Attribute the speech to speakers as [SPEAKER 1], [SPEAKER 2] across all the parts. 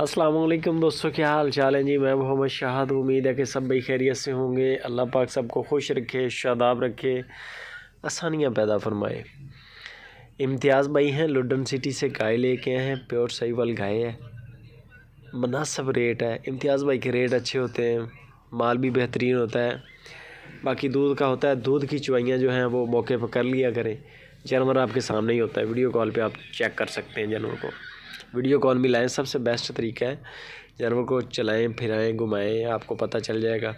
[SPEAKER 1] असलम दोस्तों क्या हाल चाल है जी मैं मोहम्मद शाहद उम्मीद है कि सब बई खैरियत से होंगे अल्लाह पाक सबको खुश रखे शादाब रखे आसानियाँ पैदा फरमाए इम्तियाज़ भाई हैं लुडन सिटी से गाय लेके आए हैं प्योर सही वाल गाय है मुनासब रेट है इम्तियाज़ भाई के रेट अच्छे होते हैं माल भी बेहतरीन होता है बाकी दूध का होता है दूध की चुवाइयाँ जो हैं वो मौके पर कर लिया करें जानवर आपके सामने ही होता है वीडियो कॉल पर आप चेक कर सकते हैं जानवर को वीडियो कॉल भी लाएँ सबसे बेस्ट तरीका है जानवर को चलाएँ फिराएँ घुमाएँ आपको पता चल जाएगा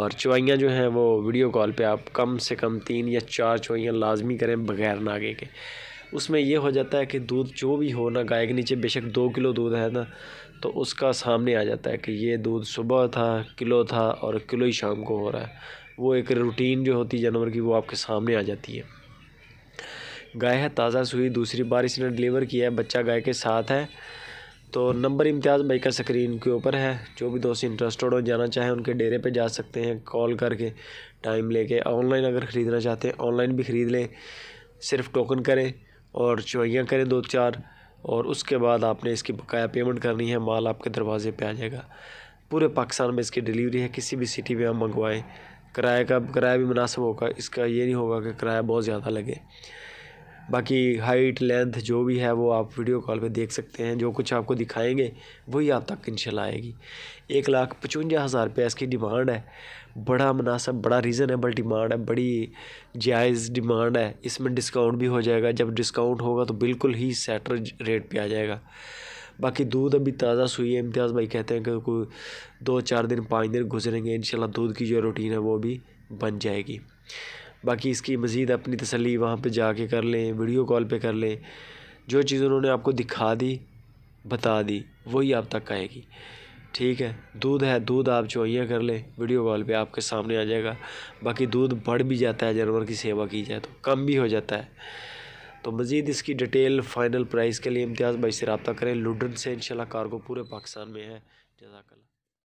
[SPEAKER 1] और चवाइयाँ जो हैं वो वीडियो कॉल पे आप कम से कम तीन या चार चुवाइयाँ लाजमी करें बगैर नागे के उसमें यह हो जाता है कि दूध जो भी हो ना गाय के नीचे बेशक दो किलो दूध है ना तो उसका सामने आ जाता है कि ये दूध सुबह था किलो था और किलो ही शाम को हो रहा है वो एक रूटीन जो होती है जानवर की वो आपके सामने आ जाती है गाय है ताज़ा सुई दूसरी बार इसने डिलीवर किया है बच्चा गाय के साथ है तो नंबर इम्तियाज़ भाई का स्क्रीन के ऊपर है जो भी दोस्त इंटरेस्टेड हो जाना चाहें उनके डेरे पे जा सकते हैं कॉल करके टाइम लेके ऑनलाइन अगर ख़रीदना चाहते हैं ऑनलाइन भी ख़रीद लें सिर्फ टोकन करें और चवाइयाँ करें दो चार और उसके बाद आपने इसकी बकाया पेमेंट करनी है माल आपके दरवाजे पर आ जाएगा पूरे पाकिस्तान में इसकी डिलीवरी है किसी भी सिटी में आप मंगवाएँ किराए का किराया भी मुनासिब होगा इसका ये नहीं होगा कि किराया बहुत ज़्यादा लगे बाकी हाइट लेंथ जो भी है वो आप वीडियो कॉल पे देख सकते हैं जो कुछ आपको दिखाएंगे वही आप तक इंशाल्लाह आएगी एक लाख पचवंजा हज़ार रुपया इसकी डिमांड है बड़ा मुनासब बड़ा रीज़नेबल डिमांड है बड़ी जायज़ डिमांड है इसमें डिस्काउंट भी हो जाएगा जब डिस्काउंट होगा तो बिल्कुल ही सेटर रेट पर आ जाएगा बाकी दूध अभी ताज़ा सुई है इम्तियाज़ भाई कहते हैं कि कोई दो चार दिन पाँच दिन गुजरेंगे इन दूध की जो रूटीन है वो भी बन जाएगी बाकी इसकी मज़ीद अपनी तसली वहाँ पर जाके कर लें वीडियो कॉल पर कर लें जो चीज़ उन्होंने आपको दिखा दी बता दी वही आप तक आएगी ठीक है दूध है दूध आप चोइयाँ कर लें वीडियो कॉल पे आपके सामने आ जाएगा बाकी दूध बढ़ भी जाता है जानवर की सेवा की जाए तो कम भी हो जाता है तो मज़ीद इसकी डिटेल फ़ाइनल प्राइस के लिए इम्तियाज़ भाई से रबता करें लुडन से इंशाल्लाह कार्गो पूरे पाकिस्तान में है जजाकल्ला